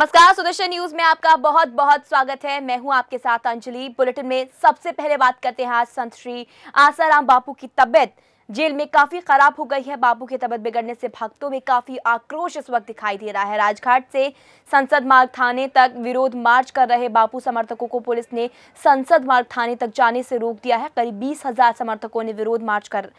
नमस्कार सुदर्शन न्यूज में आपका बहुत बहुत स्वागत है मैं हूं आपके साथ अंजलि बुलेटिन में सबसे पहले बात करते हैं आज संत श्री आसाराम बापू की तबियत जेल में काफी खराब हो गई है बापू की तबियत बिगड़ने से भक्तों में काफी आक्रोश इस वक्त दिखाई दे रहा है राजघाट से संसद मार्ग थाने तक विरोध मार्च कर रहे बापू समर्थकों को पुलिस ने संसद मार्ग थाने तक जाने से रोक दिया है करीब बीस समर्थकों ने विरोध मार्च कर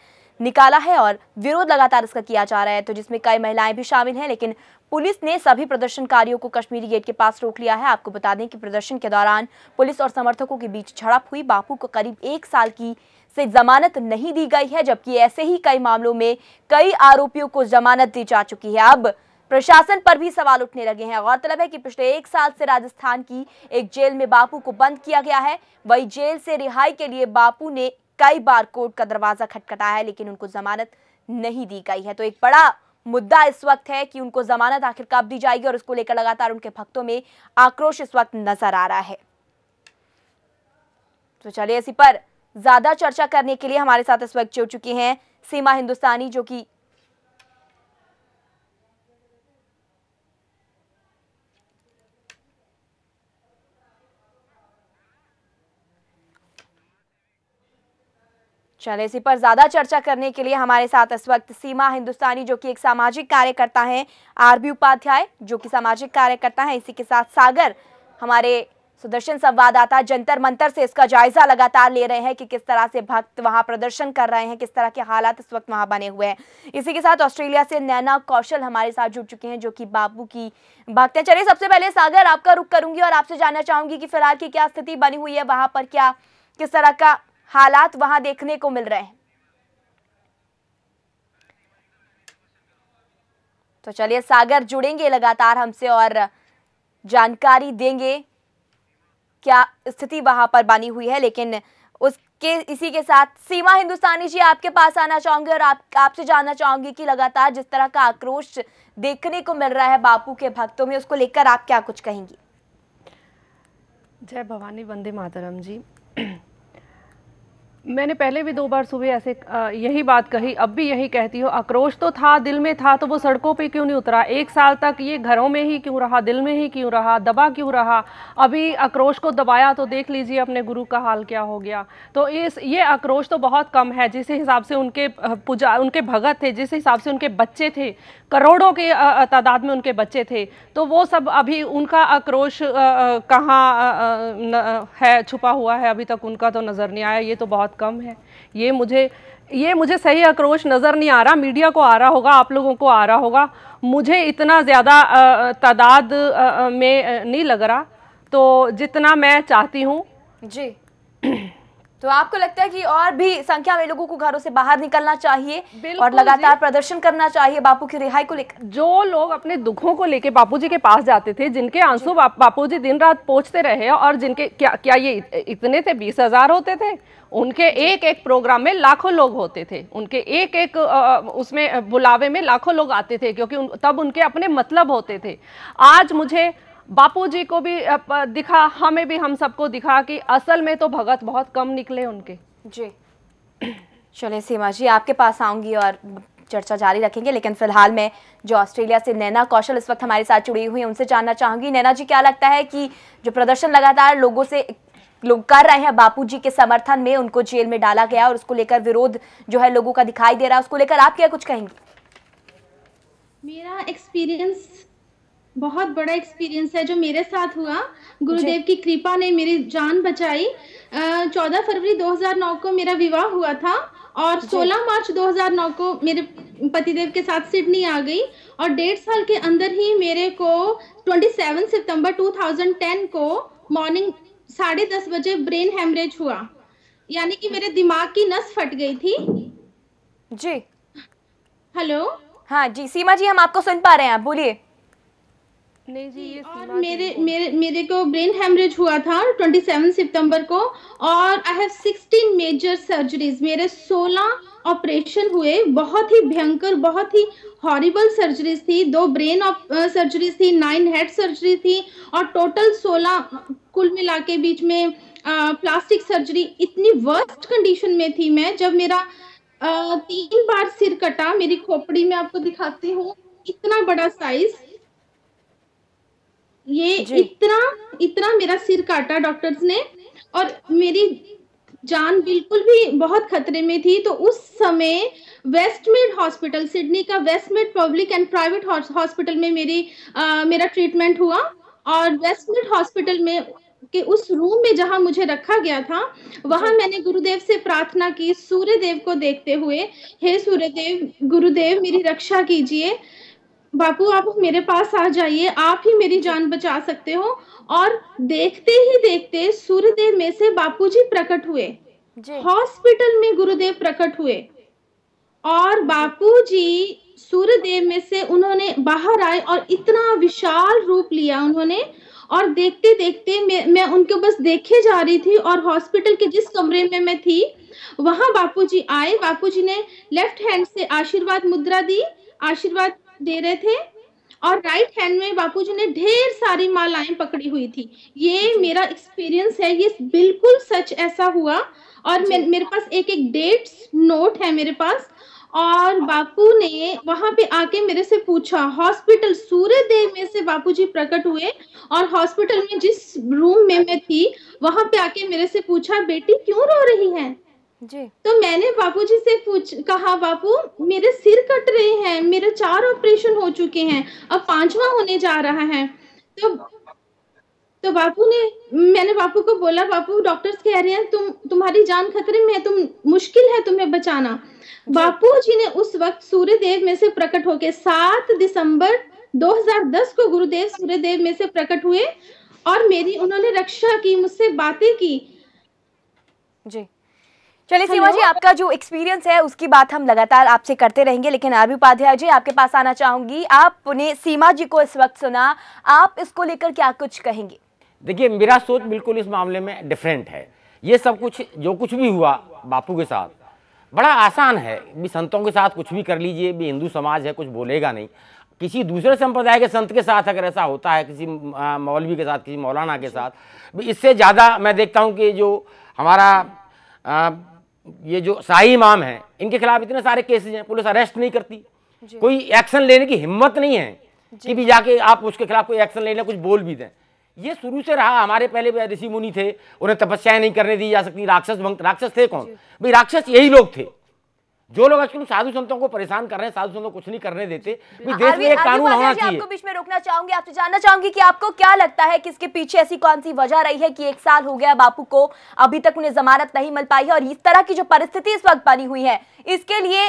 निकाला है और विरोध लगातार इसका किया जा रहा है तो जिसमें कई महिलाएं भी शामिल हैं लेकिन पुलिस ने सभी प्रदर्शनकारियों को कश्मीरी गेट के पास रोक लिया है आपको बता दें कि प्रदर्शन के दौरान पुलिस और समर्थकों के बीच झड़प हुई बापू को करीब एक साल की से जमानत नहीं दी गई है जबकि ऐसे ही कई मामलों में कई आरोपियों को जमानत दी जा चुकी है अब प्रशासन पर भी सवाल उठने लगे हैं गौरतलब है कि पिछले एक साल से राजस्थान की एक जेल में बापू को बंद किया गया है वही जेल से रिहाई के लिए बापू ने कई बार कोर्ट का दरवाजा खटखटाया है लेकिन उनको जमानत नहीं दी गई है तो एक बड़ा मुद्दा इस वक्त है कि उनको जमानत आखिर कब दी जाएगी और उसको लेकर लगातार उनके भक्तों में आक्रोश इस वक्त नजर आ रहा है तो चलिए इसी पर ज्यादा चर्चा करने के लिए हमारे साथ इस वक्त जुड़ चुके हैं सीमा हिंदुस्तानी जो कि चले इसी पर ज्यादा चर्चा करने के लिए हमारे साथ इस वक्त सीमा हिंदुस्तानी जो कि एक सामाजिक कार्यकर्ता हैं आरबी उपाध्याय जो कि सामाजिक कार्यकर्ता हैं इसी के साथ सागर हमारे सुदर्शन संवाददाता जंतर मंतर से इसका जायजा लगातार ले रहे हैं कि किस तरह से भक्त वहां प्रदर्शन कर रहे हैं किस तरह के हालात इस वक्त वहां बने हुए हैं इसी के साथ ऑस्ट्रेलिया से नैना कौशल हमारे साथ जुड़ चुके हैं जो कि बापू की भक्त हैं चलिए सबसे पहले सागर आपका रुख करूंगी और आपसे जानना चाहूंगी कि फिलहाल की क्या स्थिति बनी हुई है वहां पर क्या किस तरह का हालात वहां देखने को मिल रहे हैं तो चलिए सागर जुड़ेंगे लगातार हमसे और जानकारी देंगे क्या स्थिति वहां पर बनी हुई है लेकिन उसके इसी के साथ सीमा हिंदुस्तानी जी आपके पास आना चाहूंगी और आप आपसे जानना चाहूंगी कि लगातार जिस तरह का आक्रोश देखने को मिल रहा है बापू के भक्तों में उसको लेकर आप क्या कुछ कहेंगी जय भवानी वंदे मातरम जी मैंने पहले भी दो बार सुबह ऐसे यही बात कही अब भी यही कहती हो आक्रोश तो था दिल में था तो वो सड़कों पे क्यों नहीं उतरा एक साल तक ये घरों में ही क्यों रहा दिल में ही क्यों रहा दबा क्यों रहा अभी आक्रोश को दबाया तो देख लीजिए अपने गुरु का हाल क्या हो गया तो इस ये आक्रोश तो बहुत कम है जिस हिसाब से उनके पूजा उनके भगत थे जिस हिसाब से उनके बच्चे थे करोड़ों के तादाद में उनके बच्चे थे तो वो सब अभी उनका आक्रोश कहाँ है छुपा हुआ है अभी तक उनका तो नज़र नहीं आया ये तो बहुत कम है ये मुझे ये मुझे सही आक्रोश नज़र नहीं आ रहा मीडिया को आ रहा होगा आप लोगों को आ रहा होगा मुझे इतना ज़्यादा तादाद में नहीं लग रहा तो जितना मैं चाहती हूँ जी तो आपको लगता है कि और भी संख्या में लोगों को घरों से बाहर निकलना चाहिए और लगातार प्रदर्शन करना चाहिए बापू की रिहाई को लेकर जो लोग अपने दुखों को लेकर बापू के पास जाते थे जिनके आंसू बा, बापू दिन रात पहुंचते रहे और जिनके क्या क्या ये इतने थे बीस हजार होते थे उनके एक एक प्रोग्राम में लाखों लोग होते थे उनके एक एक उसमें बुलावे में लाखों लोग आते थे क्योंकि तब उनके अपने मतलब होते थे आज मुझे बापू जी को भी दिखा हमें भी हम सबको दिखा कि असल में तो भगत बहुत कम निकले उनके जी चलिए सीमा जी आपके पास आऊंगी और चर्चा जारी रखेंगे लेकिन फिलहाल मैं जो ऑस्ट्रेलिया से नैना कौशल इस वक्त हमारे साथ जुड़ी हुई उनसे जानना चाहूंगी नैना जी क्या लगता है कि जो प्रदर्शन लगातार लोगों से लोग कर रहे हैं बापू जी के समर्थन में उनको जेल में डाला गया और उसको लेकर विरोध जो है लोगों का दिखाई दे रहा है उसको लेकर आप क्या कुछ कहेंगे मेरा एक्सपीरियंस बहुत बड़ा एक्सपीरियंस है जो मेरे साथ हुआ गुरुदेव की कृपा ने मेरी जान बचाई चौदह फरवरी 2009 को मेरा विवाह हुआ था और 16 मार्च 2009 को मेरे पतिदेव के साथ सिडनी आ गई और डेढ़ साल के अंदर ही मेरे को 27 सितंबर 2010 को मॉर्निंग साढ़े दस बजे ब्रेन हेमरेज हुआ यानी कि मेरे दिमाग की नस फट गई थी जी हेलो हाँ जी सीमा जी हम आपको सुन पा रहे हैं आप बोलिए नहीं और मेरे मेरे मेरे को ब्रेन हेमरेज हुआ था 27 सितंबर को और आई हैव 16 मेजर सर्जरीज मेरे 16 ऑपरेशन हुए बहुत ही भयंकर बहुत ही हॉरिबल सर्जरीज थी दो ब्रेन सर्जरीज थी नाइन हेड सर्जरी थी और टोटल 16 कुल मिला के बीच में प्लास्टिक सर्जरी इतनी वर्स्ट कंडीशन में थी मैं जब मेरा तीन बार सिर कटा मेरी खोपड़ी में आपको दिखाती हूँ इतना बड़ा साइज ये इतना इतना मेरा सिर काटा डॉक्टर्स ने और मेरी जान बिल्कुल भी बहुत खतरे में थी तो उस समय वेस्टमेड हॉस्पिटल सिडनी का Westmead public and private hospital में मेरी आ, मेरा ट्रीटमेंट हुआ और वेस्टमेड हॉस्पिटल में के उस रूम में जहां मुझे रखा गया था वहां मैंने गुरुदेव से प्रार्थना की सूर्य देव को देखते हुए हे सूर्य देव गुरुदेव मेरी रक्षा कीजिए बापू आप मेरे पास आ जाइए आप ही मेरी जान बचा सकते हो और देखते ही देखते सूर्यदेव में से बापूजी प्रकट हुए हॉस्पिटल में गुरुदेव प्रकट हुए और बापूजी सूर्यदेव में से उन्होंने बाहर आए और इतना विशाल रूप लिया उन्होंने और देखते देखते मैं मैं बस देखे जा रही थी और हॉस्पिटल के जिस कमरे में मैं थी वहां बापूजी आए बापूजी ने लेफ्ट हैंड से आशीर्वाद मुद्रा दी आशीर्वाद दे रहे थे और राइट हैंड में बापू जी ने ढेर सारी मालाएं पकड़ी हुई थी ये मेरा एक्सपीरियंस है ये बिल्कुल सच ऐसा हुआ और मेरे, मेरे पास एक एक डेट्स नोट है मेरे पास और बापू ने वहां पे आके मेरे से पूछा हॉस्पिटल सूर्य देव में से बापू जी प्रकट हुए और हॉस्पिटल में जिस रूम में मैं थी वहां पे आके मेरे से पूछा बेटी क्यों रो रही है जी तो मैंने बापू जी से पूछ कहा बापू मेरे सिर कट रहे है मेरे चार ऑपरेशन हो चुके हैं अब पांचवा होने जा रहा है तो तो बापू ने मैंने बापू को बोला बापू डॉक्टर्स कह रहे हैं तुम तुम्हारी जान खतरे में है तुम मुश्किल है तुम्हें बचाना बापू जी ने उस वक्त सूर्यदेव में से प्रकट होके सात दिसंबर 2010 को गुरुदेव सूर्यदेव में से प्रकट हुए और मेरी उन्होंने रक्षा की मुझसे बातें की जी चलिए सीमा जी आपका जो एक्सपीरियंस है उसकी बात हम लगातार आपसे करते रहेंगे लेकिन आरबी उपाध्याय जी आपके पास आना चाहूंगी आपने सीमा जी को इस वक्त सुना आप इसको लेकर क्या कुछ कहेंगे देखिए मेरा सोच बिल्कुल इस मामले में डिफरेंट है ये सब कुछ जो कुछ भी हुआ बापू के साथ बड़ा आसान है भी संतों के साथ कुछ भी कर लीजिए भी हिंदू समाज है कुछ बोलेगा नहीं किसी दूसरे संप्रदाय के संत के साथ अगर ऐसा होता है किसी मौलवी के साथ किसी मौलाना के साथ भी इससे ज़्यादा मैं देखता हूँ कि जो हमारा ये जो शाही इमाम हैं इनके खिलाफ इतने सारे केसेज हैं पुलिस अरेस्ट नहीं करती कोई एक्शन लेने की हिम्मत नहीं है कि भी जाके आप उसके खिलाफ कोई एक्शन लेने कुछ बोल भी दें ये शुरू से रहा हमारे पहले ऋषि मुनि थे उन्हें तपस्याएं नहीं करने दी जा सकती राक्षस भंग राक्षस थे कौन भाई राक्षस यही लोग थे जो लोग आजकल साधु संतों को परेशान कर रहे हैं साधु संतों कुछ नहीं करने देते भी देश में एक कानून होना चाहिए आपको बीच में रोकना चाहूंगी आपसे तो जानना चाहूंगी कि आपको क्या लगता है कि इसके पीछे ऐसी कौन सी वजह रही है कि एक साल हो गया बापू को अभी तक उन्हें जमानत नहीं मिल पाई है और इस तरह की जो परिस्थिति इस वक्त बनी हुई है इसके लिए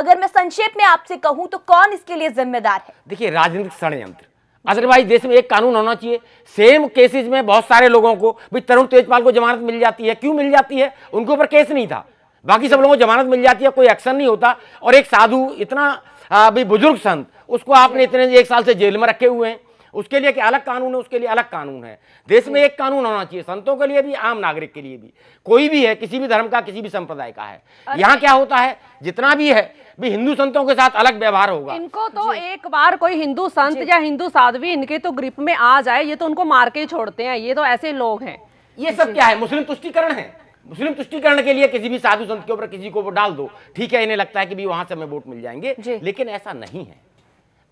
अगर मैं संक्षेप में आपसे कहूं तो कौन इसके लिए जिम्मेदार है देखिए राजनीतिक षडयंत्र अदरवाइज देश में एक कानून होना चाहिए सेम केसेज में बहुत सारे लोगों को भाई तरुण तेजपाल को जमानत मिल जाती है क्यों मिल जाती है उनके ऊपर केस नहीं था बाकी सब लोगों को जमानत मिल जाती है कोई एक्शन नहीं होता और एक साधु इतना भी बुजुर्ग संत उसको आपने इतने एक साल से जेल में रखे हुए हैं उसके लिए क्या अलग कानून है उसके लिए अलग कानून है देश में एक कानून होना चाहिए संतों के लिए भी आम नागरिक के लिए भी कोई भी है किसी भी धर्म का किसी भी संप्रदाय का है यहाँ क्या होता है जितना भी है भी हिंदू संतों के साथ अलग व्यवहार होगा इनको तो एक बार कोई हिंदू संत या हिंदू साधवी इनके तो ग्रिप में आ जाए ये तो उनको मार के ही छोड़ते हैं ये तो ऐसे लोग हैं ये सब क्या है मुस्लिम तुष्टिकरण है मुस्लिम तुष्टिकरण के लिए किसी भी साधु संत के ऊपर किसी को वो डाल दो ठीक है इन्हें लगता है कि भी वहां से हमें वोट मिल जाएंगे लेकिन ऐसा नहीं है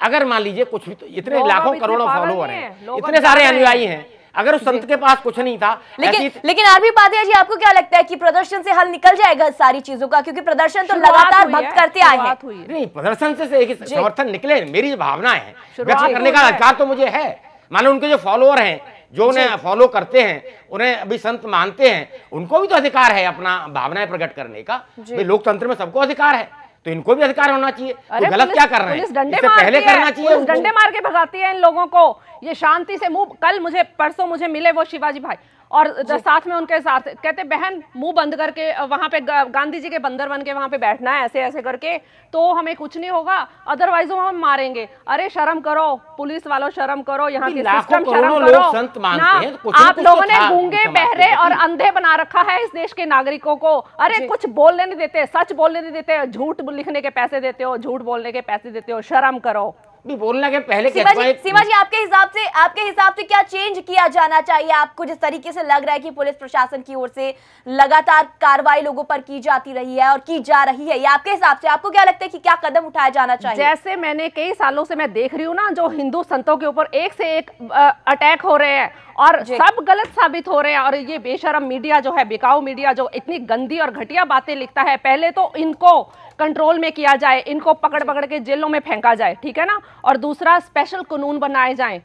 अगर मान लीजिए कुछ भी तो इतने लाखों करोड़ों फॉलोअर हैं इतने सारे अनुयायी हैं अगर उस संत के पास कुछ नहीं था लेकिन लेकिन आरबी बात जी आपको क्या लगता है कि प्रदर्शन से हल निकल जाएगा सारी चीजों का क्योंकि प्रदर्शन तो लगातार भक्त करते आए हैं नहीं प्रदर्शन से एक समर्थन निकले मेरी भावना है व्यक्त करने का अधिकार तो मुझे है मानो उनके जो फॉलोअर हैं जो उन्हें फॉलो करते हैं उन्हें अभी संत मानते हैं उनको भी तो अधिकार है अपना भावनाएं प्रकट करने का लोकतंत्र में सबको अधिकार है तो इनको भी अधिकार होना चाहिए तो गलत क्या कर रहे हैं डंडे पहले करना चाहिए डंडे मार के भगाती है इन लोगों को ये शांति से मुंह कल मुझे परसों मुझे मिले वो शिवाजी भाई और साथ में उनके साथ कहते बहन मुंह बंद करके वहाँ पे गांधी जी के बंदर बन के वहां पे बैठना है ऐसे ऐसे करके तो हमें कुछ नहीं होगा अदरवाइज वो हम मारेंगे अरे शर्म करो पुलिस वालों शर्म करो यहाँ की सिस्टम शर्म करो संत मानते हैं, कुछ आप लोगों तो ने गूंगे बहरे और अंधे बना रखा है इस देश के नागरिकों को अरे कुछ बोलने नहीं देते सच बोलने नहीं देते झूठ लिखने के पैसे देते हो झूठ बोलने के पैसे देते हो शर्म करो भी बोलना के पहले सीमा जी, सीमा जी आपके हिसाब से आपके हिसाब से क्या चेंज किया जाना चाहिए आपको जिस तरीके से लग रहा है कि पुलिस प्रशासन की ओर से लगातार कार्रवाई लोगों पर की जाती रही है और की जा रही है ये आपके हिसाब से आपको क्या लगता है कि क्या कदम उठाया जाना चाहिए जैसे मैंने कई सालों से मैं देख रही हूँ ना जो हिंदू संतों के ऊपर एक से एक अटैक हो रहे हैं और सब गलत साबित हो रहे हैं और ये बेशरम मीडिया जो है बिकाऊ मीडिया जो इतनी गंदी और घटिया बातें लिखता है पहले तो इनको कंट्रोल में किया जाए इनको पकड़ पकड़ के जेलों में फेंका जाए ठीक है ना और दूसरा स्पेशल कानून बनाए जाए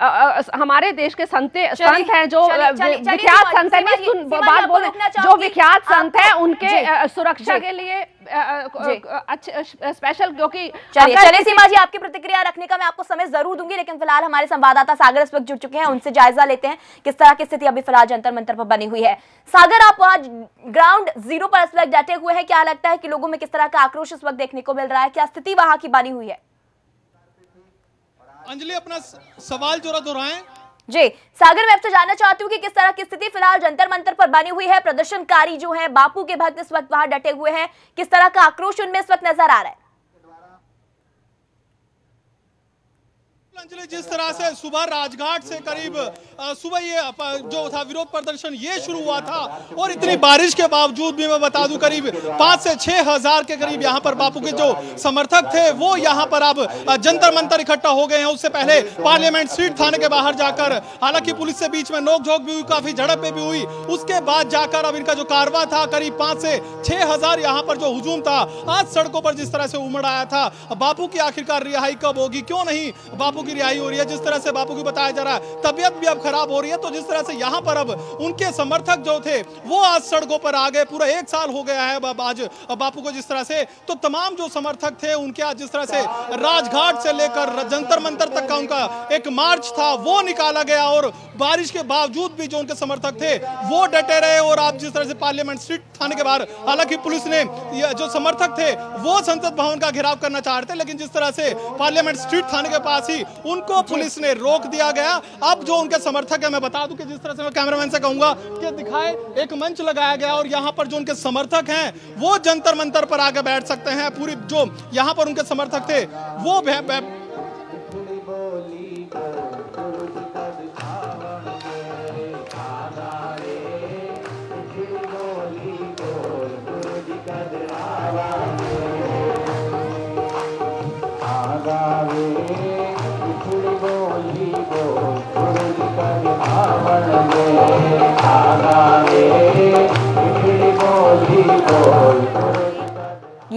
हमारे देश के संत संत हैं जो विख्यात संत है बात बोल जो विख्यात संत हैं उनके सुरक्षा के लिए अच्छा स्पेशल क्योंकि चलिए सीमा जी आपकी प्रतिक्रिया रखने का मैं आपको समय जरूर दूंगी लेकिन फिलहाल हमारे संवाददाता सागर इस वक्त जुड़ चुके हैं उनसे जायजा लेते हैं किस तरह की स्थिति अभी फिलहाल जंतर मंतर पर बनी हुई है सागर आप आज ग्राउंड जीरो पर इस वक्त डटे हुए हैं क्या लगता है कि लोगों में किस तरह का आक्रोश इस वक्त देखने को मिल रहा है क्या स्थिति वहां की बनी हुई है अंजलि अपना सवाल जोरा दोहराए जी सागर मैं आपसे जानना चाहती हूँ कि किस तरह की स्थिति फिलहाल जंतर मंतर पर बनी हुई है प्रदर्शनकारी जो है बापू के भक्त इस वक्त वहां डटे हुए हैं किस तरह का आक्रोश उनमें इस वक्त नजर आ रहा है अंजलि जिस तरह से सुबह राजघाट से करीब सुबह ये जो था विरोध प्रदर्शन ये शुरू हुआ था और इतनी बारिश के बावजूद भी मैं बता दूं करीब पांच से छह हजार के करीब यहाँ पर बापू के जो समर्थक थे वो यहाँ पर अब जंतर मंतर इकट्ठा हो गए हैं उससे पहले पार्लियामेंट सीट थाने के बाहर जाकर हालांकि पुलिस से बीच में नोकझोंक भी हुई काफी झड़पें भी हुई उसके बाद जाकर अब इनका जो कारवा था करीब पांच से छह हजार यहाँ पर जो हुजूम था आज सड़कों पर जिस तरह से उमड़ आया था बापू की आखिरकार रिहाई कब होगी क्यों नहीं बापू बापू की रिहाई हो रही है जिस तरह से बापू की बताया जा रहा है तबियत भी अब खराब हो रही है तो जिस तरह से यहाँ पर अब उनके समर्थक जो थे वो आज सड़कों पर आ गए पूरा एक साल हो गया है आज बापू को जिस तरह से तो तमाम जो समर्थक थे उनके आज जिस तरह से राजघाट से लेकर जंतर मंतर तक का उनका एक मार्च था वो निकाला गया और बारिश के बावजूद भी जो उनके समर्थक थे वो डटे रहे और आप जिस तरह से पार्लियामेंट स्ट्रीट थाने के बाहर हालांकि पुलिस ने जो समर्थक थे वो संसद भवन का घेराव करना चाह रहे थे लेकिन जिस तरह से पार्लियामेंट स्ट्रीट थाने के पास ही उनको पुलिस ने रोक दिया गया अब जो उनके समर्थक है मैं बता दूं कि जिस तरह से मैं कैमरामैन से कहूंगा कि दिखाए एक मंच लगाया गया और यहां पर जो उनके समर्थक हैं वो जंतर मंतर पर आगे बैठ सकते हैं पूरी जो यहां पर उनके समर्थक थे वो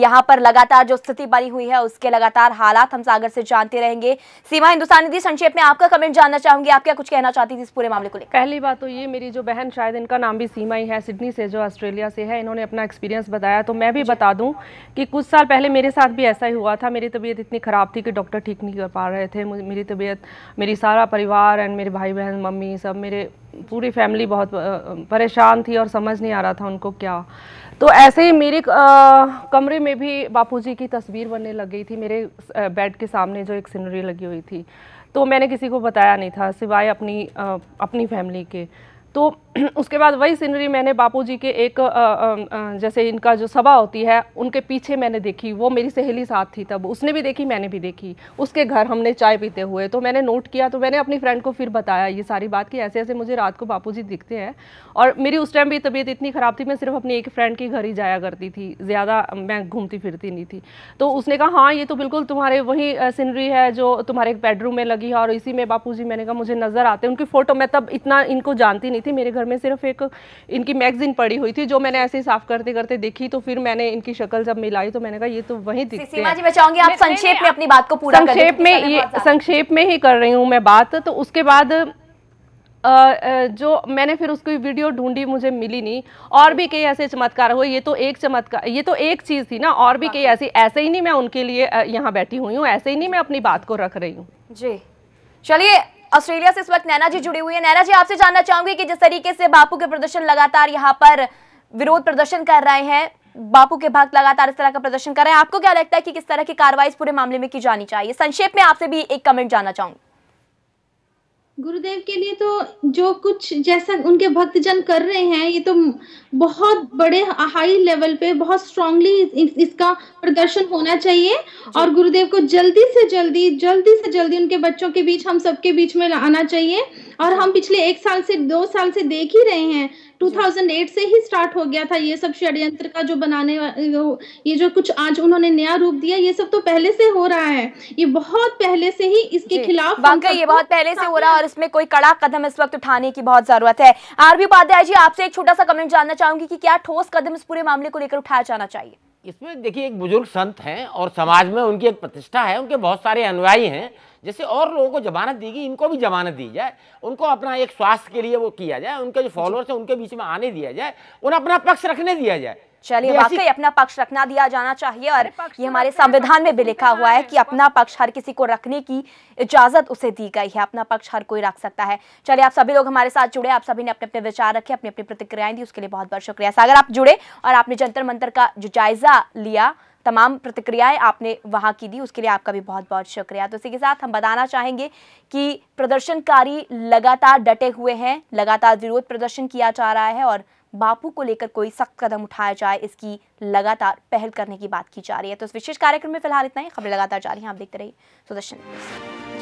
यहाँ पर लगातार जो स्थिति बनी हुई है उसके लगातार हालात हम सागर से जानते रहेंगे सीमा हिंदुस्तान निधि संक्षेप में आपका कमेंट जानना चाहूंगी आप क्या कुछ कहना चाहती थी इस पूरे मामले को लेकर पहली बात तो ये मेरी जो बहन शायद इनका नाम भी सीमा ही है सिडनी से जो ऑस्ट्रेलिया से है इन्होंने अपना एक्सपीरियंस बताया तो मैं भी बता दूँ कि कुछ साल पहले मेरे साथ भी ऐसा ही हुआ था मेरी तबीयत इतनी ख़राब थी कि डॉक्टर ठीक नहीं कर पा रहे थे मेरी तबीयत मेरी सारा परिवार एंड मेरे भाई बहन मम्मी सब मेरे पूरी फैमिली बहुत परेशान थी और समझ नहीं आ रहा था उनको क्या तो ऐसे ही मेरे कमरे में भी बापूजी की तस्वीर बनने लग गई थी मेरे बेड के सामने जो एक सीनरी लगी हुई थी तो मैंने किसी को बताया नहीं था सिवाय अपनी आ, अपनी फैमिली के तो उसके बाद वही सीनरी मैंने बापूजी के एक आ, आ, आ, जैसे इनका जो सभा होती है उनके पीछे मैंने देखी वो मेरी सहेली साथ थी तब उसने भी देखी मैंने भी देखी उसके घर हमने चाय पीते हुए तो मैंने नोट किया तो मैंने अपनी फ्रेंड को फिर बताया ये सारी बात कि ऐसे ऐसे मुझे रात को बापू दिखते हैं और मेरी उस टाइम भी तबीयत इतनी ख़राब थी मैं सिर्फ अपनी एक फ्रेंड के घर ही जाया करती थी ज़्यादा मैं घूमती फिरती नहीं थी तो उसने कहा हाँ ये तो बिल्कुल तुम्हारे वही सीनरी है जो तुम्हारे बेडरूम में लगी है और इसी में बापू मैंने कहा मुझे नज़र आते उनकी फ़ोटो मैं तब इतना इनको जानती नहीं थी मेरे घर में सिर्फ एक इनकी मैगजीन पड़ी हुई थी जो मैंने ऐसे साफ करते करते देखी तो फिर मैंने इनकी शक्ल जब मिलाई तो मैंने कहा ये तो वही दिखते हैं आप संक्षेप में अपनी बात को पूरा संक्षेप में संक्षेप में ही कर रही हूँ मैं बात तो उसके बाद जो मैंने फिर उसकी वीडियो ढूंढी मुझे मिली नहीं और भी कई ऐसे चमत्कार हुए ये तो एक चमत्कार ये तो एक चीज़ थी ना और भी कई ऐसी ऐसे ही नहीं मैं उनके लिए यहाँ बैठी हुई हूँ ऐसे ही नहीं मैं अपनी बात को रख रही हूँ जी चलिए ऑस्ट्रेलिया से इस वक्त नैना जी जुड़ी हुई है नैना जी आपसे जानना चाहूंगी कि जिस तरीके से बापू के प्रदर्शन लगातार यहाँ पर विरोध प्रदर्शन कर रहे हैं बापू के भक्त लगातार इस तरह का प्रदर्शन कर रहे हैं आपको क्या लगता है कि किस तरह की कार्रवाई इस पूरे मामले में की जानी चाहिए संक्षेप में आपसे भी एक कमेंट जानना चाहूंगी गुरुदेव के लिए तो जो कुछ जैसा उनके भक्तजन कर रहे हैं ये तो बहुत बड़े हाई लेवल पे बहुत स्ट्रांगली इसका प्रदर्शन होना चाहिए और गुरुदेव को जल्दी से जल्दी जल्दी से जल्दी उनके बच्चों के बीच हम सबके बीच में आना चाहिए और हम पिछले एक साल से दो साल से देख ही रहे हैं 2008 से ही स्टार्ट हो गया था ये सब षड्यंत्र का जो बनाने ये जो कुछ आज उन्होंने नया रूप दिया ये सब तो पहले से हो रहा है ये बहुत पहले से ही इसके खिलाफ ये बहुत पहले से हो रहा है और इसमें कोई कड़ा कदम इस वक्त उठाने की बहुत जरूरत है आर उपाध्याय जी आपसे एक छोटा सा कमेंट जानना चाहूंगी की क्या ठोस कदम इस पूरे मामले को लेकर उठाया जाना चाहिए इसमें देखिए एक बुजुर्ग संत हैं और समाज में उनकी एक प्रतिष्ठा है उनके बहुत सारे अनुयायी हैं जैसे और लोगों को जमानत दी गई इनको भी जमानत दी जाए उनको अपना एक स्वास्थ्य के लिए वो किया जाए उनके जो फॉलोअर्स हैं उनके बीच में आने दिया जाए उन्हें अपना पक्ष रखने दिया जाए चलिए वाकई अपना पक्ष रखना दिया जाना चाहिए और तो ये हमारे संविधान में भी तो लिखा हुआ है कि अपना पक्ष हर किसी को रखने की इजाजत उसे दी गई है अपना पक्ष हर कोई रख सकता है चलिए आप सभी लोग हमारे साथ जुड़े आप सभी ने अपने अपने विचार रखे अपनी अपनी प्रतिक्रियाएं दी उसके लिए बहुत बहुत शुक्रिया सागर आप जुड़े और आपने जंतर मंत्र का जो जायजा लिया तमाम प्रतिक्रियाएं आपने वहां की दी उसके लिए आपका भी बहुत बहुत शुक्रिया तो इसी के साथ हम बताना चाहेंगे कि प्रदर्शनकारी लगातार डटे हुए हैं लगातार विरोध प्रदर्शन किया जा रहा है और बापू को लेकर कोई सख्त कदम उठाया जाए इसकी लगातार पहल करने की बात की जा रही है तो इस विशेष कार्यक्रम में फिलहाल इतना ही खबरें लगातार जा रही हैं आप देखते रहिए सुदर्शन